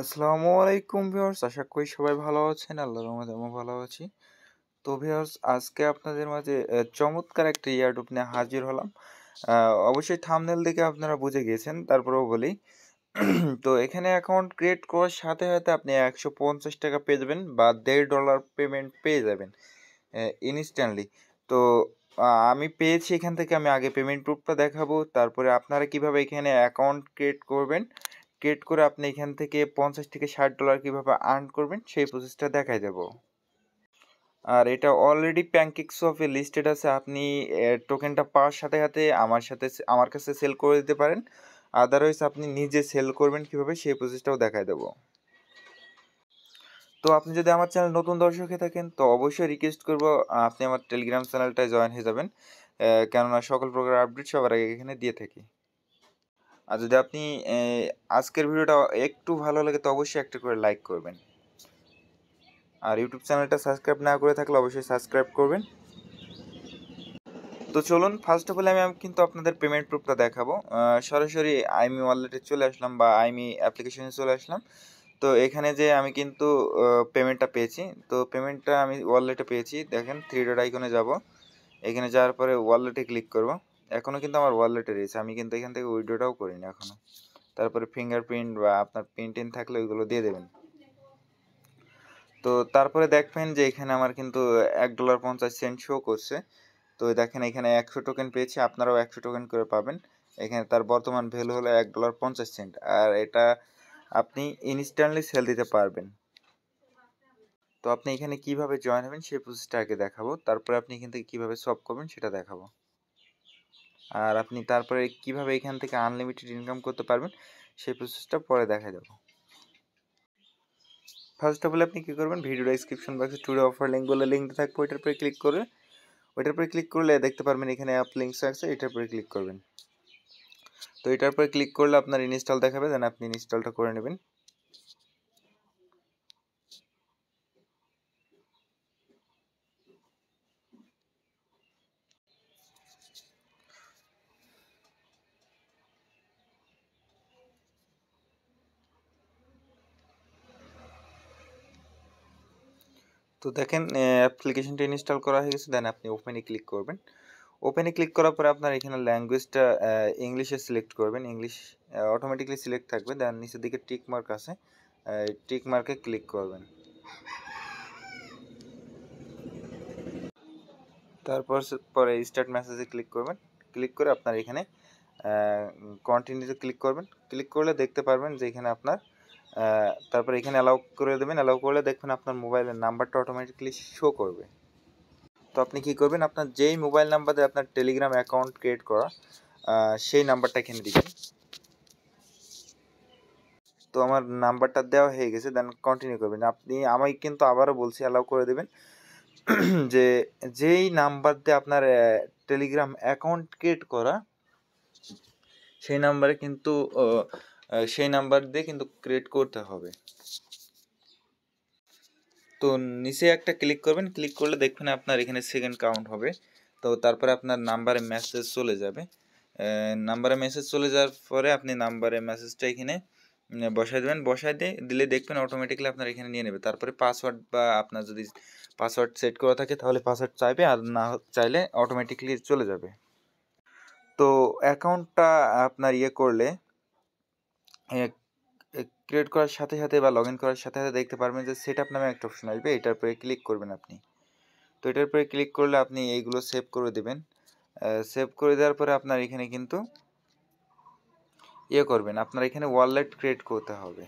আসসালামু আলাইকুম ভিউয়ার্স আশা করি সবাই ভালো আছেন আল্লাহর রহমতে আমি ভালো আছি তো ভিউয়ার্স আজকে আপনাদের মাঝে চমৎকার একটা ইয়ারডুপ নিয়ে হাজির হলাম অবশ্যই থামনেল দেখে আপনারা বুঝে গিয়েছেন তারপরেও বলি তো এখানে অ্যাকাউন্ট ক্রিয়েট করার সাথে সাথে আপনি একশো পঞ্চাশ টাকা পেয়ে যাবেন বা দেড় ডলার পেমেন্ট পেয়ে যাবেন ইনস্ট্যান্টলি তো আমি পেয়েছি এখান থেকে আমি আগে পেমেন্ট প্রুফটা দেখাবো তারপরে আপনারা কিভাবে এখানে অ্যাকাউন্ট ক্রিয়েট করবেন ক্রিয়েট করে আপনি এখান থেকে পঞ্চাশ থেকে ষাট ডলার কীভাবে আর্ন করবেন সেই প্রসেসটা দেখাই দেব আর এটা অলরেডি প্যাঙ্কিক সোয়াপে লিস্টেড আছে আপনি টোকেনটা পাওয়ার সাথে সাথে আমার সাথে আমার কাছে সেল করে দিতে পারেন আদারওয়াইজ আপনি নিজে সেল করবেন কিভাবে সেই প্রসেসটাও দেখাই দেবো তো আপনি যদি আমার চ্যানেল নতুন দর্শক হয়ে থাকেন তো অবশ্যই রিকোয়েস্ট করব আপনি আমার টেলিগ্রাম চ্যানেলটায় জয়েন হয়ে যাবেন কেননা সকল প্রকার আপডেট সবার আগে এখানে দিয়ে থাকি আর যদি আপনি আজকের ভিডিওটা একটু ভালো লাগে তো অবশ্যই একটা করে লাইক করবেন আর ইউটিউব চ্যানেলটা সাবস্ক্রাইব না করে থাকলে অবশ্যই সাবস্ক্রাইব করবেন তো চলুন ফার্স্ট অফ অল আমি কিন্তু আপনাদের পেমেন্ট প্রুফটা দেখাবো সরাসরি আইমি ওয়ালেটে চলে আসলাম বা আইমি অ্যাপ্লিকেশনে চলে আসলাম তো এখানে যে আমি কিন্তু পেমেন্টটা পেয়েছি তো পেমেন্টটা আমি ওয়ালেটে পেয়েছি দেখেন থ্রি ডট আইকনে যাব এখানে যাওয়ার পরে ওয়ালেটে ক্লিক করব এখনও কিন্তু আমার ওয়ালেটে রয়েছে আমি কিন্তু এখান থেকে উইড্রোটাও করিনি এখনও তারপরে ফিঙ্গারপ্রিন্ট বা আপনার প্রিন্টিন থাকলে ওইগুলো দিয়ে দেবেন তো তারপরে দেখবেন যে এখানে আমার কিন্তু এক ডলার পঞ্চাশ সেন্ট শো করছে তো দেখেন এখানে একশো টোকেন পেয়েছি আপনারাও একশো টোকেন করে পাবেন এখানে তার বর্তমান ভ্যালু হলো এক ডলার পঞ্চাশ সেন্ট আর এটা আপনি ইনস্ট্যান্টলি সেল দিতে পারবেন তো আপনি এখানে কিভাবে জয়েন হবেন সেই প্রসেসটা আগে দেখাবো তারপরে আপনি এখান থেকে কীভাবে সব করবেন সেটা দেখাবো আর আপনি তারপরে কিভাবে এখান থেকে আনলিমিটেড ইনকাম করতে পারবেন সেই প্রসেসটা পরে দেখা দেব ফার্স্ট অফ অল আপনি কী করবেন ভিডিও ডিসক্রিপশন বক্সে টুডে অফার লিঙ্কগুলো বলে লিঙ্ক থাকবে ওইটার উপরে ক্লিক করে ওইটার উপরে ক্লিক করলে দেখতে পারবেন এখানে অ্যাপ লিঙ্কস আছে এটার উপরে ক্লিক করবেন তো এটার উপরে ক্লিক করলে আপনার ইনস্টল দেখাবে দেন আপনি ইনস্টলটা করে নেবেন তো দেখেন অ্যাপ্লিকেশনটি ইনস্টল করা হয়ে গেছে দেন আপনি ওপেনে ক্লিক করবেন ওপেনে ক্লিক করার পরে আপনার এখানে ল্যাঙ্গুয়েজটা ইংলিশে সিলেক্ট করবেন ইংলিশ অটোমেটিকলি সিলেক্ট থাকবে দেন নিচের দিকে টিক মার্ক আছে টিক মার্কে ক্লিক করবেন তারপর পরে স্টার্ট মেসেজে ক্লিক করবেন ক্লিক করে আপনার এখানে কন্টিনিউতে ক্লিক করবেন ক্লিক করলে দেখতে পারবেন যে এখানে আপনার তারপর এখানে অ্যালাউ করে দেবেন অ্যালাউ করলে দেখবেন আপনার মোবাইলের নাম্বারটা অটোমেটিকলি শো করবে তো আপনি কি করবেন আপনার যেই মোবাইল নাম্বার দিয়ে আপনার টেলিগ্রাম অ্যাকাউন্ট ক্রিয়েট করা সেই নাম্বারটা এখানে দিবেন তো আমার নাম্বারটা দেওয়া হয়ে গেছে দেন কন্টিনিউ করবেন আপনি আমায় কিন্তু আবারও বলছি অ্যালাউ করে দেবেন যে যেই নাম্বার দিয়ে আপনার টেলিগ্রাম অ্যাকাউন্ট ক্রিয়েট করা সেই নাম্বারে কিন্তু সেই নাম্বার দিয়ে কিন্তু ক্রিয়েট করতে হবে তো নিচে একটা ক্লিক করবেন ক্লিক করলে দেখবেন আপনার এখানে সেকেন্ড কাউন্ট হবে তো তারপরে আপনার নাম্বারে মেসেজ চলে যাবে নাম্বারে মেসেজ চলে যাওয়ার পরে আপনি নাম্বারে মেসেজটা এখানে বসায় দেবেন বসায় দিয়ে দিলে দেখবেন অটোমেটিকলি আপনার এখানে নিয়ে নেবে তারপরে পাসওয়ার্ড বা আপনার যদি পাসওয়ার্ড সেট করা থাকে তাহলে পাসওয়ার্ড চাইবে আর না চাইলে অটোমেটিকলি চলে যাবে তো অ্যাকাউন্টটা আপনার ইয়ে করলে ক্রিয়েট করার সাথে সাথে বা লগ ইন করার সাথে সাথে দেখতে পারবেন যে সেট আপ নামে একটা অপশন আসবে এটার উপরে ক্লিক করবেন আপনি তো এটার উপরে ক্লিক করলে আপনি এইগুলো সেভ করে দেবেন সেভ করে দেওয়ার পরে আপনার এখানে কিন্তু ইয়ে করবেন আপনার এখানে ওয়ালেট ক্রিয়েট করতে হবে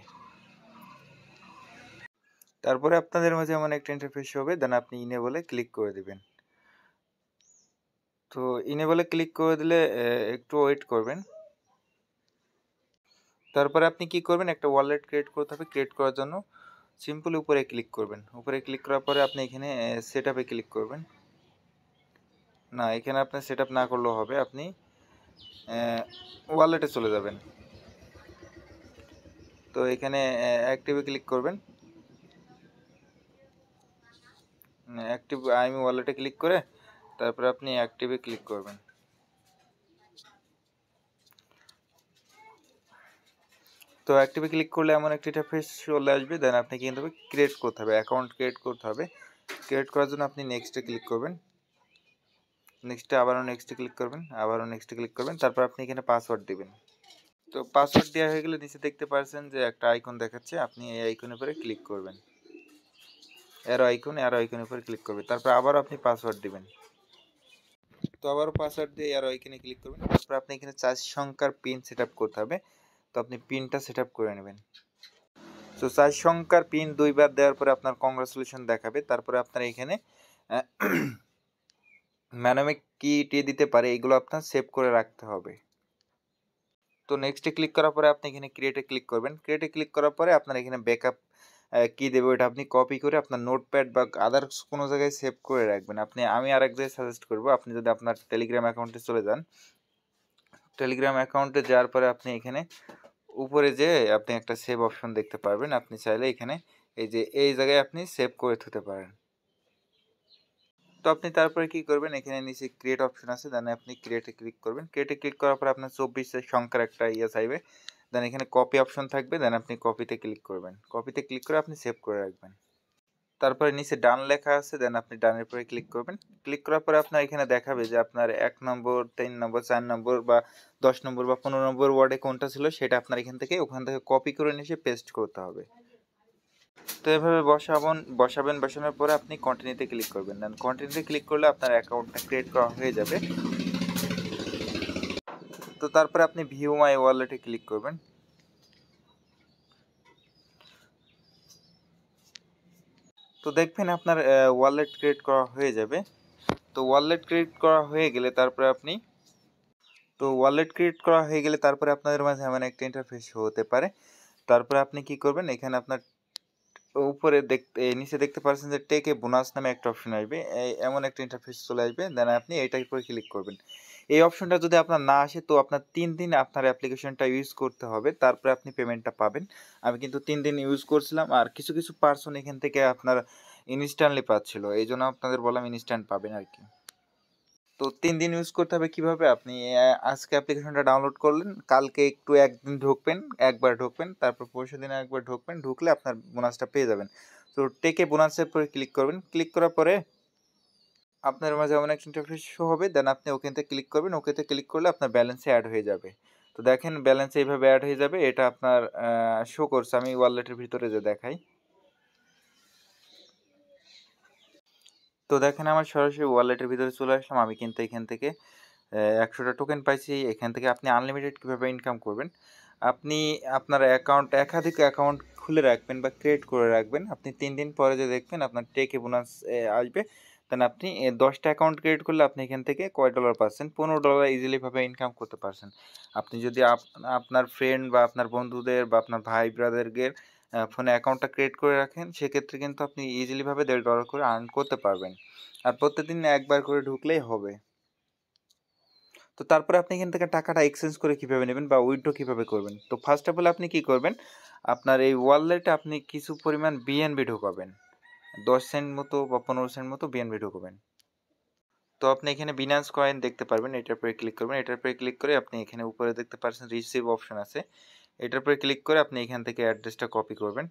তারপরে আপনাদের মাঝে এমন একটা ইন্টারফেস হবে দেন আপনি ইনে বলে ক্লিক করে দেবেন তো ইনে বলে ক্লিক করে দিলে একটু ওয়েট করবেন তারপরে আপনি কি করবেন একটা ওয়ালেট ক্রিয়েট করতে হবে ক্রিয়েট করার জন্য সিম্পল উপরে ক্লিক করবেন উপরে ক্লিক করার পরে আপনি এখানে সেট আপে ক্লিক করবেন না এখানে আপনি সেট না করলেও হবে আপনি ওয়ালেটে চলে যাবেন তো এখানে অ্যাক্টিভে ক্লিক করবেন অ্যাক্টিভ আইমি ওয়ালেটে ক্লিক করে তারপরে আপনি অ্যাক্টিভে ক্লিক করবেন তো অ্যাক্টিভে ক্লিক করলে এমন একটি ইন্টারফেস চলে আসবে দেন আপনি কিন্তু ক্রিয়েট করতে হবে অ্যাকাউন্ট ক্রিয়েট করতে হবে ক্রিয়েট করার জন্য আপনি নেক্সটে ক্লিক করবেন নেক্সটে আবারও নেক্সটে ক্লিক করবেন আবারও নেক্সটে ক্লিক করবেন তারপর আপনি এখানে পাসওয়ার্ড দেবেন তো পাসওয়ার্ড দেওয়া হয়ে গেলে নিচে দেখতে পাচ্ছেন যে একটা আইকন দেখাচ্ছে আপনি এই আইকনের উপরে ক্লিক করবেন এর আইকন এর আইকনের উপরে ক্লিক করবেন তারপর আবারও আপনি পাসওয়ার্ড দিবেন তো আবারও পাসওয়ার্ড দিয়ে এর আইকনে ক্লিক করবেন তারপর আপনি এখানে চার সংখ্যার পিন সেট করতে হবে তো আপনি পিনটা সেট করে নেবেন তো চার সংখ্যার পিন দুইবার দেওয়ার পরে আপনার কংগ্রাচুলেশন দেখাবে তারপরে আপনার এখানে ম্যানমিক কিটি দিতে পারে এগুলো আপনার সেভ করে রাখতে হবে তো নেক্সটে ক্লিক করার পরে আপনি এখানে ক্রিয়েটে ক্লিক করবেন ক্রিয়েটে ক্লিক করার পরে আপনার এখানে ব্যাকআপ কী দেবে ওইটা আপনি কপি করে আপনার নোটপ্যাড বা আদার্স কোনো জায়গায় সেভ করে রাখবেন আপনি আমি আর এক জায়গায় সাজেস্ট করবো আপনি যদি আপনার টেলিগ্রাম অ্যাকাউন্টে চলে যান টেলিগ্রাম অ্যাকাউন্টে যাওয়ার পরে আপনি এখানে উপরে যে আপনি একটা সেভ অপশন দেখতে পারবেন আপনি চাইলে এখানে এই যে এই জায়গায় আপনি সেভ করে থুতে পারেন তো আপনি তারপরে কি করবেন এখানে নিচে ক্রিয়েট অপশন আছে দেন আপনি ক্রিয়েটে ক্লিক করবেন ক্রিয়েটে ক্লিক করার পর আপনার চব্বিশের সংখ্যার একটা ইয়ে চাইবে দেন এখানে কপি অপশন থাকবে দেন আপনি কপিতে ক্লিক করবেন কপিতে ক্লিক করে আপনি সেভ করে রাখবেন তারপরে নিচে ডান লেখা আছে দেন আপনি ডানের পরে ক্লিক করবেন ক্লিক করার পরে আপনার এখানে দেখাবে যে আপনার এক নম্বর তিন নম্বর চার নম্বর বা দশ নম্বর বা পনেরো নম্বর ওয়ার্ডে কোনটা ছিল সেটা আপনার এখান থেকে ওখান থেকে কপি করে নিয়ে পেস্ট করতে হবে তো এভাবে বসাবেন বসাবেন বসানোর পরে আপনি কন্টিনিউতে ক্লিক করবেন দেন কন্টিনিউতে ক্লিক করলে আপনার অ্যাকাউন্টটা ক্রিয়েট করা হয়ে যাবে তো তারপরে আপনি ভিউ মাই ওয়ালেটে ক্লিক করবেন তো দেখবেন আপনার ওয়ালেট ক্রিয়েট করা হয়ে যাবে তো ওয়ালেট ক্রিয়েট করা হয়ে গেলে তারপরে আপনি তো ওয়ালেট ক্রিয়েট করা হয়ে গেলে তারপরে আপনাদের মাঝে এমন একটা ইন্টারফেস হতে পারে তারপরে আপনি কি করবেন এখানে আপনার উপরে দেখতে নিচে দেখতে পাচ্ছেন যে টেকে বোনাস নামে একটা অপশন আসবে এমন একটা ইন্টারফেস চলে আসবে দেন আপনি এইটার উপরে ক্লিক করবেন এই অপশনটা যদি আপনার না আসে তো আপনার তিন দিন আপনার অ্যাপ্লিকেশনটা ইউজ করতে হবে তারপরে আপনি পেমেন্টটা পাবেন আমি কিন্তু তিন দিন ইউজ করছিলাম আর কিছু কিছু পার্সন এখান থেকে আপনার ইনস্ট্যান্টলি পাচ্ছিল এই জন্য আপনাদের বললাম ইনস্ট্যান্ট পাবেন আর কি তো তিন দিন ইউজ করতে হবে কীভাবে আপনি আজকে অ্যাপ্লিকেশনটা ডাউনলোড করলেন কালকে একটু একদিন ঢুকবেন একবার ঢুকবেন তারপর পরশু দিনে একবার ঢুকবেন ঢুকলে আপনার বোনাসটা পেয়ে যাবেন তো টেকে বোনাসের পরে ক্লিক করবেন ক্লিক করার পরে আপনার মাঝে অনেক ইন্টারফেস শো হবে দেন আপনি ওকেতে ক্লিক করবেন ওকেতে ক্লিক করলে আপনার ব্যালেন্সে অ্যাড হয়ে যাবে তো দেখেন ব্যালেন্স এইভাবে অ্যাড হয়ে যাবে এটা আপনার শো করছে আমি ওয়ালেটের ভিতরে যে দেখাই তো দেখেন আমার সরাসরি ওয়ালেটের ভিতরে চলে আসলাম আমি কিন্তু এখান থেকে একশোটা টোকেন পাইছি এখান থেকে আপনি আনলিমিটেড কীভাবে ইনকাম করবেন আপনি আপনার অ্যাকাউন্ট একাধিক অ্যাকাউন্ট খুলে রাখবেন বা ক্রিয়েট করে রাখবেন আপনি তিন দিন পরে যে দেখবেন আপনার টেকে বোনাস আসবে দেন আপনি দশটা অ্যাকাউন্ট ক্রিয়েট করলে আপনি এখান থেকে কয় ডলার পাচ্ছেন পনেরো ডলার ইজিলিভাবে ইনকাম করতে পারছেন আপনি যদি আপনার ফ্রেন্ড বা আপনার বন্ধুদের বা আপনার ভাই ব্রাদারকে ফোনে অ্যাকাউন্টটা ক্রিয়েট করে রাখেন সেক্ষেত্রে কিন্তু আপনি ইজিলিভাবে দেড় ডলার করে আর্ন করতে পারবেন আর প্রত্যেকদিন একবার করে ঢুকলেই হবে তো তারপরে আপনি এখান থেকে টাকাটা এক্সচেঞ্জ করে কীভাবে নেবেন বা উইথড্র কীভাবে করবেন তো ফার্স্ট অফ অল আপনি কী করবেন আপনার এই ওয়ালেটে আপনি কিছু পরিমাণ বিএনবি ঢোকাবেন দশ সেন্ট মতো বা পনেরো সেন্ট মতো বিএনবি ঢুকবেন তো আপনি এখানে বিনান্স কয়েন দেখতে পারবেন এটার পরে ক্লিক করবেন এটার পরে ক্লিক করে আপনি এখানে উপরে দেখতে পাচ্ছেন রিসিভ অপশন আছে এটার পরে ক্লিক করে আপনি এখান থেকে অ্যাড্রেসটা কপি করবেন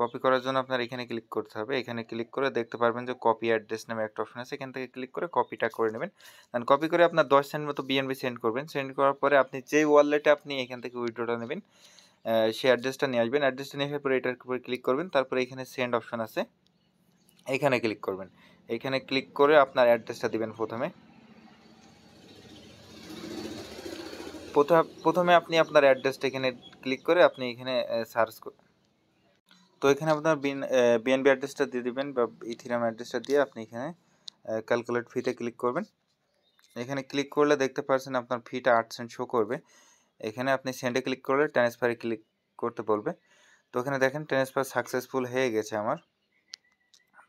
কপি করার জন্য আপনার এখানে ক্লিক করতে হবে এখানে ক্লিক করে দেখতে পারবেন যে কপি অ্যাড্রেস নামে একটা অপশন আছে এখান থেকে ক্লিক করে কপিটা করে নেবেন অ্যান্ড কপি করে আপনার দশ সেন্ট মতো বিএনবি সেন্ড করবেন সেন্ড করার পরে আপনি যে ওয়ালেটে আপনি এখান থেকে উইড্রোটা নেবেন সেই অ্যাড্রেসটা নিয়ে আসবেন অ্যাড্রেসটা নিয়ে আসার পরে এটার উপরে ক্লিক করবেন তারপরে এখানে সেন্ড অপশন আছে এখানে ক্লিক করবেন এখানে ক্লিক করে আপনার অ্যাড্রেসটা দিবেন প্রথমে প্রথমে আপনি আপনার অ্যাড্রেসটা এখানে ক্লিক করে আপনি এখানে সার্চ তো এখানে আপনার বিএনবি অ্যাড্রেসটা দিয়ে দেবেন বা ইথিরাম অ্যাড্রেসটা দিয়ে আপনি এখানে ক্যালকুলেট ফিতে ক্লিক করবেন এখানে ক্লিক করলে দেখতে পাচ্ছেন আপনার ফিটা আট সেন্ট শো করবে এখানে আপনি সেন্ডে ক্লিক করলে ট্রান্সফারে ক্লিক করতে বলবে তো এখানে দেখেন ট্রান্সফার সাকসেসফুল হয়ে গেছে আমার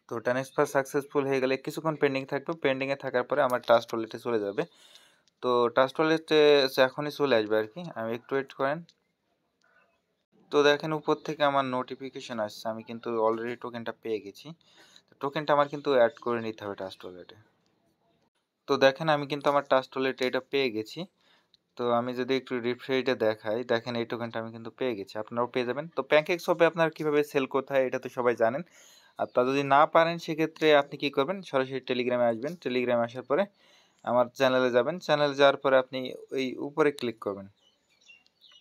তো ট্রান্সফার সাকসেসফুল হয়ে গেলে কিছুক্ষণ পেন্ডিং থাকবে পেন্ডিংয়ে থাকার পরে আমার ট্রাস্ট ওয়ালেটে চলে যাবে তো ট্রাস্ট ওয়ালেটে এখনই চলে আসবে আর কি আমি একটু ওয়েট করেন তো দেখেন উপর থেকে আমার নোটিফিকেশান আসছে আমি কিন্তু অলরেডি টোকেনটা পেয়ে গেছি টোকেনটা আমার কিন্তু অ্যাড করে নিতে হবে ট্রাস্ট ওয়ালেটে তো দেখেন আমি কিন্তু আমার ট্রাস্ট ওয়ালেটে এটা পেয়ে গেছি তো আমি যদি একটু রিফ্রেশটা দেখাই দেখেন এই টোকেনটা আমি কিন্তু পেয়ে গেছি আপনারাও পেয়ে যাবেন তো প্যানকেক শপে আপনারা কীভাবে সেল কোথায় এটা তো সবাই জানেন আর তা যদি না পারেন সেক্ষেত্রে আপনি কি করবেন সরাসরি টেলিগ্রামে আসবেন টেলিগ্রামে আসার পরে আমার চ্যানেলে যাবেন চ্যানেলে যাওয়ার পরে আপনি ওই উপরে ক্লিক করবেন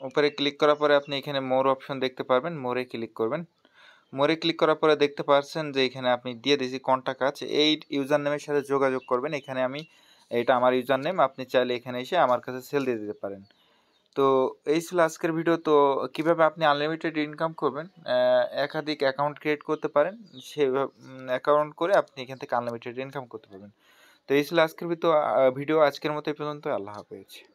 উপরে ক্লিক করার পরে আপনি এখানে মোর অপশন দেখতে পারবেন মোরে ক্লিক করবেন মোরে ক্লিক করার পরে দেখতে পাচ্ছেন যে এখানে আপনি দিয়ে দিয়েছি কন্ট্যাক্ট আছে এই ইউজার নেমের সাথে যোগাযোগ করবেন এখানে আমি এটা আমার ইউজার নেম আপনি চাইলে এখানে এসে আমার কাছে সেল দিয়ে দিতে পারেন তো এই ছিল আজকের ভিডিও তো কিভাবে আপনি আনলিমিটেড ইনকাম করবেন একাধিক অ্যাকাউন্ট ক্রিয়েট করতে পারেন সেভাবে অ্যাকাউন্ট করে আপনি এখান থেকে আনলিমিটেড ইনকাম করতে পারবেন তো এই ছিল আজকের ভিডিও আজকের মতো এই পর্যন্ত আল্লাহ হাফেজ